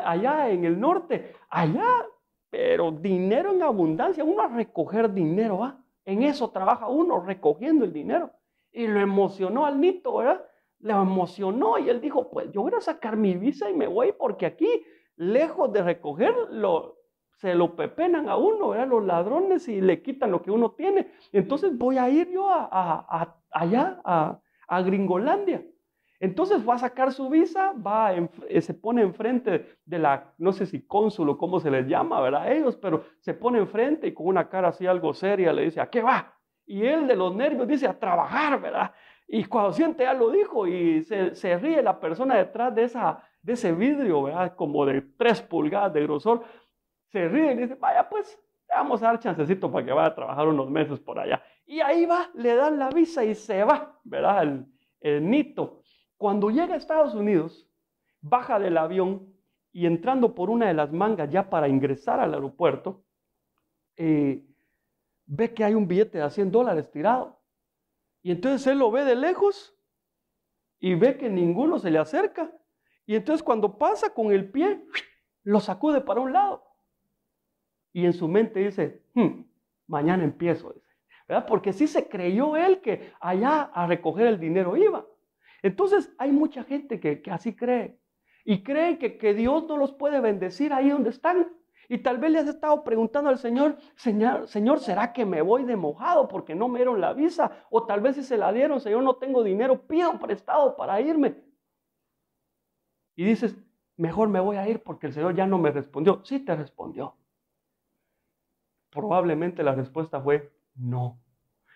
allá, en el norte, allá, pero dinero en abundancia, uno a recoger dinero, ¿ah? En eso trabaja uno, recogiendo el dinero y lo emocionó al Nito, ¿verdad? Le emocionó y él dijo, pues yo voy a sacar mi visa y me voy porque aquí, lejos de recogerlo, se lo pepenan a uno, ¿verdad? Los ladrones y le quitan lo que uno tiene. Entonces voy a ir yo a, allá, a, Gringolandia. Entonces va a sacar su visa, va eh, se pone enfrente de la, no sé si cónsul o cómo se les llama, ¿verdad? Ellos, pero se pone enfrente y con una cara así algo seria le dice, ¿a qué va? Y él de los nervios dice, a trabajar, ¿verdad? Y cuando siente ya lo dijo y se, ríe la persona detrás de, esa, de ese vidrio, ¿verdad? Como de tres pulgadas de grosor. Se ríe y dice, vaya pues, vamos a dar chancecito para que vaya a trabajar unos meses por allá. Y ahí va, le dan la visa y se va, ¿verdad? El, el nito. Cuando llega a Estados Unidos, baja del avión y entrando por una de las mangas ya para ingresar al aeropuerto, eh, ve que hay un billete de 100 dólares tirado. Y entonces él lo ve de lejos y ve que ninguno se le acerca. Y entonces cuando pasa con el pie, lo sacude para un lado. Y en su mente dice, hmm, mañana empiezo. Porque sí se creyó él que allá a recoger el dinero iba. Entonces hay mucha gente que, que así cree. Y cree que, que Dios no los puede bendecir ahí donde están. Y tal vez le has estado preguntando al Señor, Señor, ¿será que me voy de mojado porque no me dieron la visa? O tal vez si se la dieron, Señor, no tengo dinero, pido prestado para irme. Y dices, mejor me voy a ir porque el Señor ya no me respondió. Sí te respondió. Probablemente la respuesta fue no.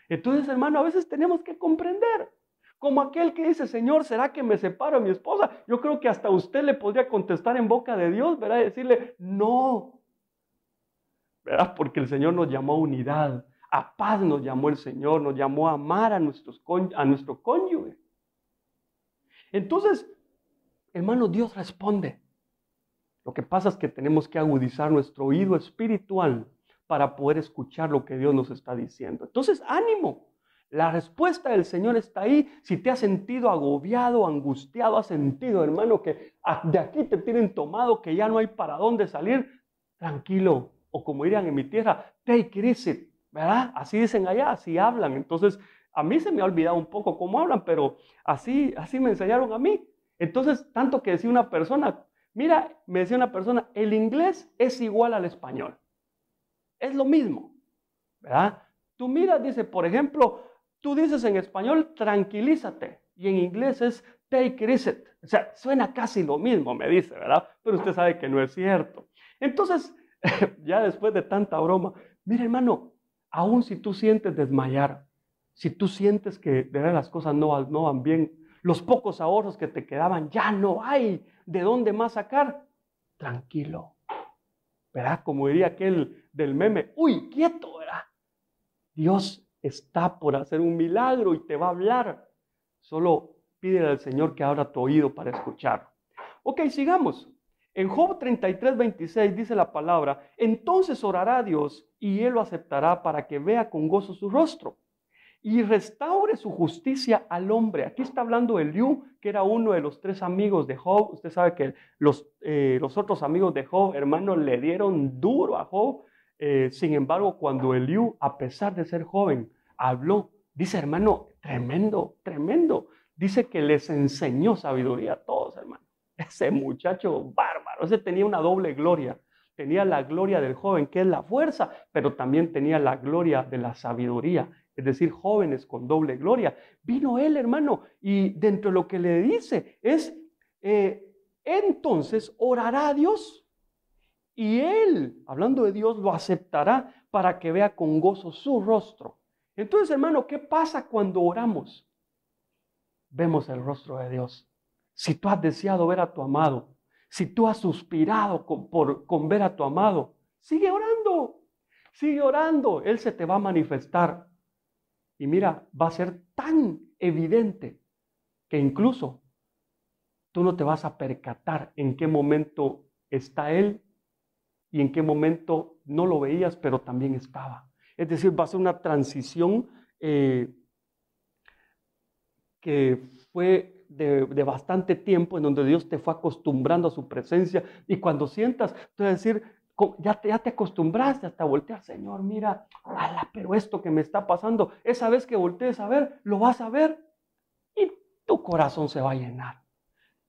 Entonces, hermano, a veces tenemos que comprender. Como aquel que dice, Señor, ¿será que me separo a mi esposa? Yo creo que hasta usted le podría contestar en boca de Dios, ¿verdad? Y decirle, no, ¿verdad? Porque el Señor nos llamó a unidad, a paz nos llamó el Señor, nos llamó a amar a, nuestros, a nuestro cónyuge. Entonces, hermano, Dios responde. Lo que pasa es que tenemos que agudizar nuestro oído espiritual para poder escuchar lo que Dios nos está diciendo. Entonces, ánimo. La respuesta del Señor está ahí. Si te has sentido agobiado, angustiado, has sentido, hermano, que ah, de aquí te tienen tomado, que ya no hay para dónde salir, tranquilo, o como dirían en mi tierra, take it easy, ¿verdad? Así dicen allá, así hablan. Entonces, a mí se me ha olvidado un poco cómo hablan, pero así, así me enseñaron a mí. Entonces, tanto que decía una persona, mira, me decía una persona, el inglés es igual al español. Es lo mismo, ¿verdad? Tú miras, dice, por ejemplo, tú dices en español, tranquilízate, y en inglés es take it easy. O sea, suena casi lo mismo, me dice, ¿verdad? Pero usted sabe que no es cierto. Entonces, ya después de tanta broma, mira hermano, aún si tú sientes desmayar, si tú sientes que de las cosas no, no van bien, los pocos ahorros que te quedaban ya no hay, ¿de dónde más sacar? Tranquilo. ¿Verdad? Como diría aquel del meme, uy, quieto, ¿verdad? Dios está por hacer un milagro y te va a hablar. Solo pídele al Señor que abra tu oído para escuchar. Ok, sigamos. En Job 33, dice la palabra, entonces orará Dios y él lo aceptará para que vea con gozo su rostro y restaure su justicia al hombre. Aquí está hablando Eliú, que era uno de los tres amigos de Job. Usted sabe que los, eh, otros amigos de Job, hermanos, le dieron duro a Job. Eh, sin embargo, cuando Eliú, a pesar de ser joven, habló, dice hermano, tremendo, tremendo. Dice que les enseñó sabiduría a todos, hermano ese muchacho bárbaro, ese tenía una doble gloria. Tenía la gloria del joven, que es la fuerza, pero también tenía la gloria de la sabiduría, es decir, jóvenes con doble gloria. Vino él, hermano, y dentro de lo que le dice es, eh, entonces orará a Dios y él, hablando de Dios, lo aceptará para que vea con gozo su rostro. Entonces, hermano, ¿qué pasa cuando oramos? Vemos el rostro de Dios. Si tú has deseado ver a tu amado, si tú has suspirado con, por, ver a tu amado, sigue orando, sigue orando. Él se te va a manifestar. Y mira, va a ser tan evidente que incluso tú no te vas a percatar en qué momento está Él y en qué momento no lo veías, pero también estaba. Es decir, va a ser una transición eh, que fue de, bastante tiempo en donde Dios te fue acostumbrando a su presencia y cuando sientas, tú vas a decir, ya te, ya te acostumbraste hasta voltear, Señor, mira, pero esto que me está pasando, esa vez que voltees a ver, lo vas a ver y tu corazón se va a llenar.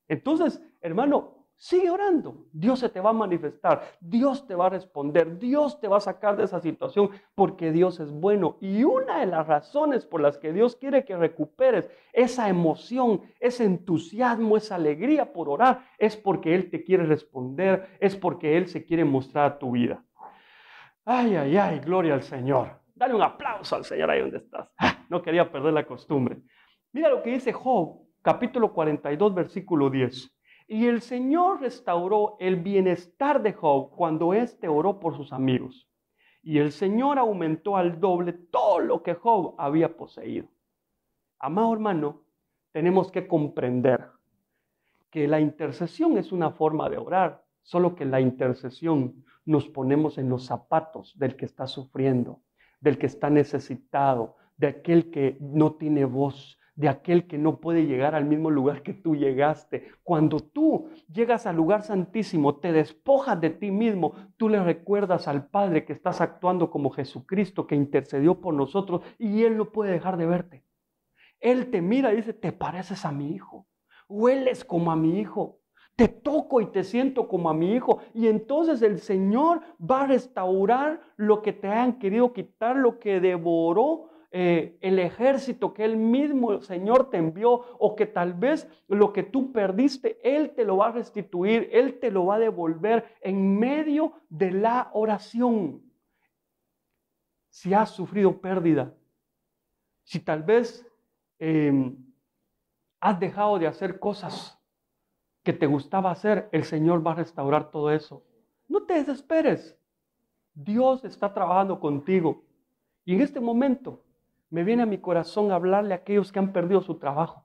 Entonces, hermano, Sigue orando. Dios se te va a manifestar. Dios te va a responder. Dios te va a sacar de esa situación porque Dios es bueno. Y una de las razones por las que Dios quiere que recuperes esa emoción, ese entusiasmo, esa alegría por orar, es porque Él te quiere responder, es porque Él se quiere mostrar a tu vida. Ay, ay, ay, gloria al Señor. Dale un aplauso al Señor ahí donde estás. Ah, no quería perder la costumbre. Mira lo que dice Job, capítulo 42, versículo 10. Y el Señor restauró el bienestar de Job cuando éste oró por sus amigos. Y el Señor aumentó al doble todo lo que Job había poseído. Amado hermano, tenemos que comprender que la intercesión es una forma de orar, solo que la intercesión nos ponemos en los zapatos del que está sufriendo, del que está necesitado, de aquel que no tiene voz, de aquel que no puede llegar al mismo lugar que tú llegaste. Cuando tú llegas al lugar santísimo, te despojas de ti mismo, tú le recuerdas al Padre que estás actuando como Jesucristo que intercedió por nosotros y Él no puede dejar de verte. Él te mira y dice, te pareces a mi hijo, hueles como a mi hijo, te toco y te siento como a mi hijo. Y entonces el Señor va a restaurar lo que te han querido quitar, lo que devoró eh, el ejército que el mismo Señor te envió o que tal vez lo que tú perdiste, Él te lo va a restituir, Él te lo va a devolver en medio de la oración. Si has sufrido pérdida, si tal vez em, has dejado de hacer cosas que te gustaba hacer, el Señor va a restaurar todo eso. No te desesperes. Dios está trabajando contigo. Y en este momento, me viene a mi corazón hablarle a aquellos que han perdido su trabajo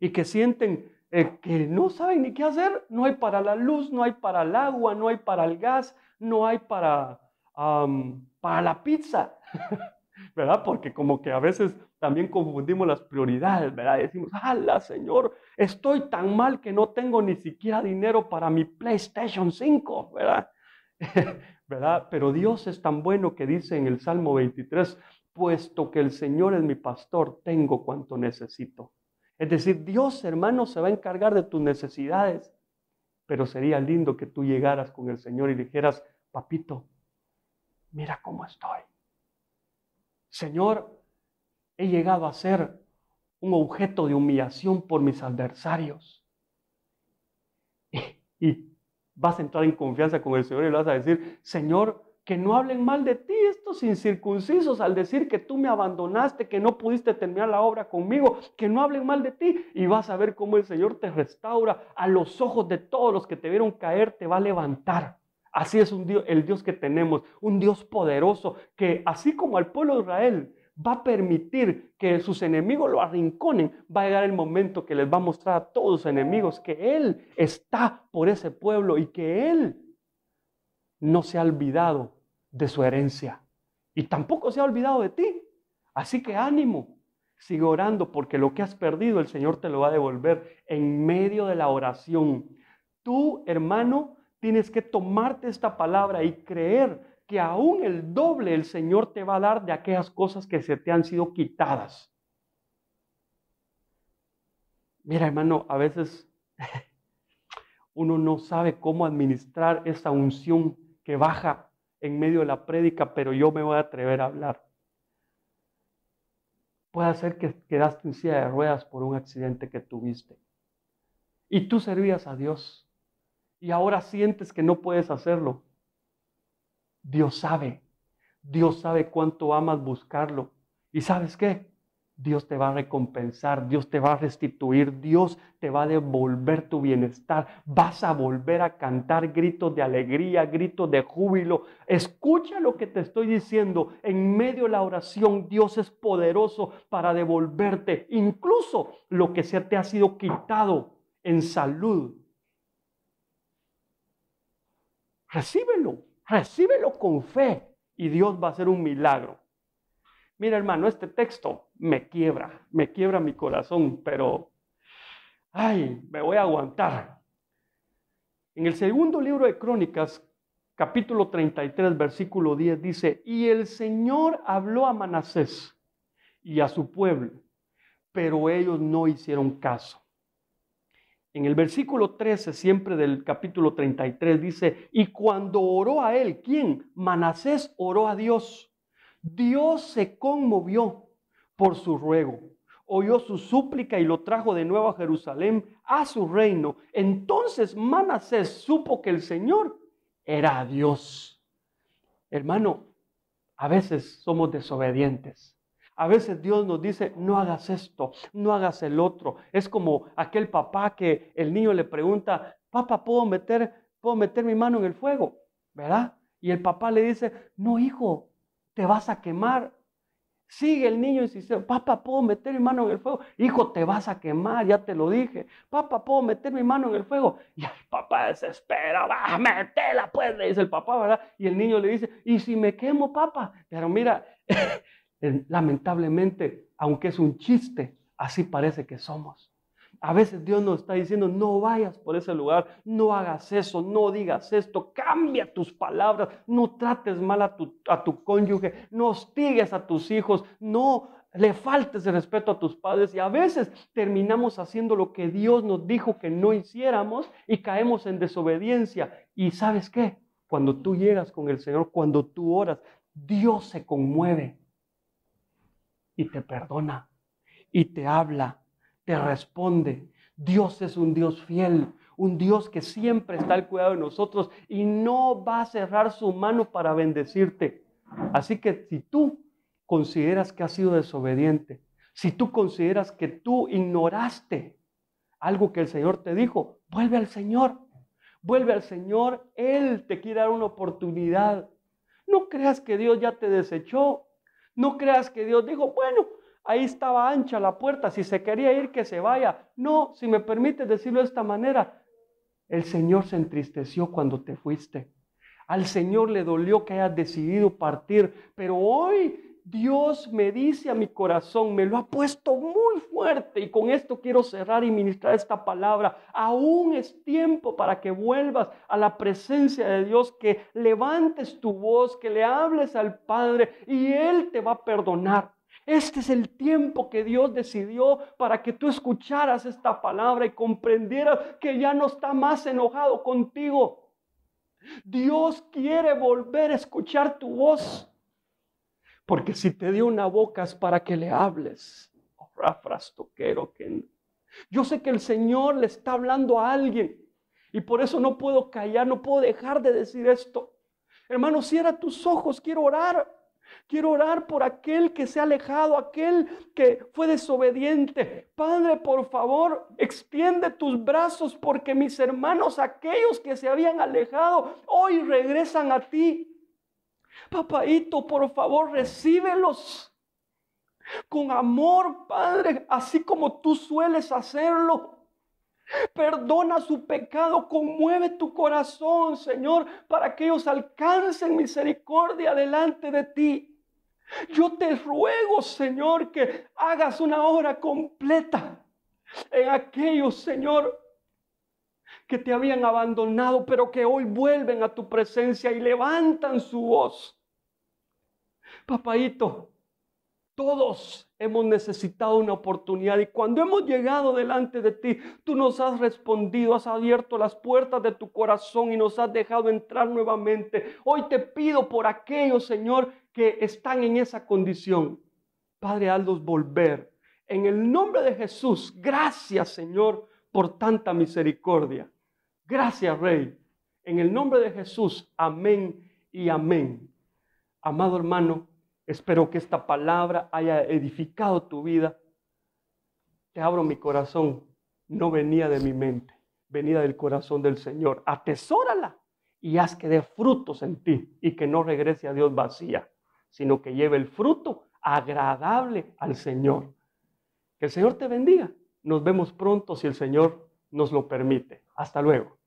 y que sienten eh, que no saben ni qué hacer. No hay para la luz, no hay para el agua, no hay para el gas, no hay para, para la pizza. ¿Verdad? Porque como que a veces también confundimos las prioridades, ¿verdad? Decimos, ¡Hala, Señor! Estoy tan mal que no tengo ni siquiera dinero para mi PlayStation 5, ¿verdad? ¿verdad? Pero Dios es tan bueno que dice en el Salmo 23, puesto que el Señor es mi pastor, tengo cuanto necesito. Es decir, Dios hermano se va a encargar de tus necesidades, pero sería lindo que tú llegaras con el Señor y dijeras, papito, mira cómo estoy. Señor, he llegado a ser un objeto de humillación por mis adversarios. Y, vas a entrar en confianza con el Señor y le vas a decir, Señor, que no hablen mal de ti estos incircuncisos al decir que tú me abandonaste, que no pudiste terminar la obra conmigo, que no hablen mal de ti. Y vas a ver cómo el Señor te restaura a los ojos de todos los que te vieron caer, te va a levantar. Así es un Dios, el Dios que tenemos, un Dios poderoso que así como al pueblo de Israel va a permitir que sus enemigos lo arrinconen, va a llegar el momento que les va a mostrar a todos sus enemigos que Él está por ese pueblo y que Él no se ha olvidado de su herencia. Y tampoco se ha olvidado de ti. Así que ánimo, sigue orando porque lo que has perdido el Señor te lo va a devolver en medio de la oración. Tú, hermano, tienes que tomarte esta palabra y creer que aún el doble el Señor te va a dar de aquellas cosas que se te han sido quitadas. Mira, hermano, a veces uno no sabe cómo administrar esa unción que baja en medio de la prédica, pero yo me voy a atrever a hablar. Puede ser que quedaste en silla de ruedas por un accidente que tuviste. Y tú servías a Dios. Y ahora sientes que no puedes hacerlo. Dios sabe. Dios sabe cuánto amas buscarlo. ¿Y sabes qué? Dios te va a recompensar, Dios te va a restituir, Dios te va a devolver tu bienestar. Vas a volver a cantar gritos de alegría, gritos de júbilo. Escucha lo que te estoy diciendo. En medio de la oración, Dios es poderoso para devolverte incluso lo que se te ha sido quitado en salud. Recíbelo, recíbelo con fe y Dios va a hacer un milagro. Mira hermano, este texto me quiebra, me quiebra mi corazón, pero, ay, me voy a aguantar. En el segundo libro de Crónicas, capítulo 33, versículo 10, dice, y el Señor habló a Manasés y a su pueblo, pero ellos no hicieron caso. En el versículo 13, siempre del capítulo 33, dice, y cuando oró a él, ¿quién? Manasés oró a Dios. Dios se conmovió por su ruego. Oyó su súplica y lo trajo de nuevo a Jerusalén, a su reino. Entonces Manasés supo que el Señor era Dios. Hermano, a veces somos desobedientes. A veces Dios nos dice, no hagas esto, no hagas el otro. Es como aquel papá que el niño le pregunta, papá, ¿puedo meter, ¿puedo meter mi mano en el fuego? ¿Verdad? Y el papá le dice, no, hijo, te vas a quemar. Sigue el niño insistiendo, papá, puedo meter mi mano en el fuego. Hijo, te vas a quemar, ya te lo dije. Papá, puedo meter mi mano en el fuego. Y el papá desespera, va, metela pues, le dice el papá, ¿verdad? Y el niño le dice, ¿y si me quemo, papá? Pero mira, lamentablemente, aunque es un chiste, así parece que somos. A veces Dios nos está diciendo, no vayas por ese lugar, no hagas eso, no digas esto, cambia tus palabras, no trates mal a tu, cónyuge, no hostigues a tus hijos, no le faltes el respeto a tus padres y a veces terminamos haciendo lo que Dios nos dijo que no hiciéramos y caemos en desobediencia. ¿Y sabes qué? Cuando tú llegas con el Señor, cuando tú oras, Dios se conmueve y te perdona y te habla te responde. Dios es un Dios fiel, un Dios que siempre está al cuidado de nosotros y no va a cerrar su mano para bendecirte. Así que si tú consideras que has sido desobediente, si tú consideras que tú ignoraste algo que el Señor te dijo, vuelve al Señor. Vuelve al Señor, Él te quiere dar una oportunidad. No creas que Dios ya te desechó. No creas que Dios dijo, bueno, Ahí estaba ancha la puerta. Si se quería ir, que se vaya. No, si me permite decirlo de esta manera. El Señor se entristeció cuando te fuiste. Al Señor le dolió que hayas decidido partir. Pero hoy Dios me dice a mi corazón, me lo ha puesto muy fuerte. Y con esto quiero cerrar y ministrar esta palabra. Aún es tiempo para que vuelvas a la presencia de Dios, que levantes tu voz, que le hables al Padre y Él te va a perdonar. Este es el tiempo que Dios decidió para que tú escucharas esta palabra y comprendieras que ya no está más enojado contigo. Dios quiere volver a escuchar tu voz. Porque si te dio una boca es para que le hables. Oh, que Yo sé que el Señor le está hablando a alguien y por eso no puedo callar, no puedo dejar de decir esto. Hermano, cierra tus ojos, quiero orar. Quiero orar por aquel que se ha alejado, aquel que fue desobediente. Padre, por favor, extiende tus brazos porque mis hermanos, aquellos que se habían alejado, hoy regresan a ti. Papaito, por favor, recíbelos con amor, Padre, así como tú sueles hacerlo. Perdona su pecado, conmueve tu corazón, Señor, para que ellos alcancen misericordia delante de ti. Yo te ruego, Señor, que hagas una obra completa en aquellos, Señor, que te habían abandonado, pero que hoy vuelven a tu presencia y levantan su voz. Papaito, todos hemos necesitado una oportunidad y cuando hemos llegado delante de ti, tú nos has respondido, has abierto las puertas de tu corazón y nos has dejado entrar nuevamente. Hoy te pido por aquellos, Señor, que están en esa condición. Padre, hazlos volver. En el nombre de Jesús, gracias, Señor, por tanta misericordia. Gracias, Rey. En el nombre de Jesús, amén y amén. Amado hermano, Espero que esta palabra haya edificado tu vida. Te abro mi corazón. No venía de mi mente, venía del corazón del Señor. Atesórala y haz que dé frutos en ti y que no regrese a Dios vacía, sino que lleve el fruto agradable al Señor. Que el Señor te bendiga. Nos vemos pronto si el Señor nos lo permite. Hasta luego.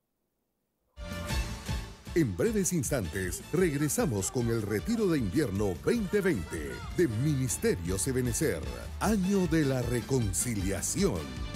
En breves instantes regresamos con el Retiro de Invierno 2020 de Ministerio Sebenecer, Año de la Reconciliación.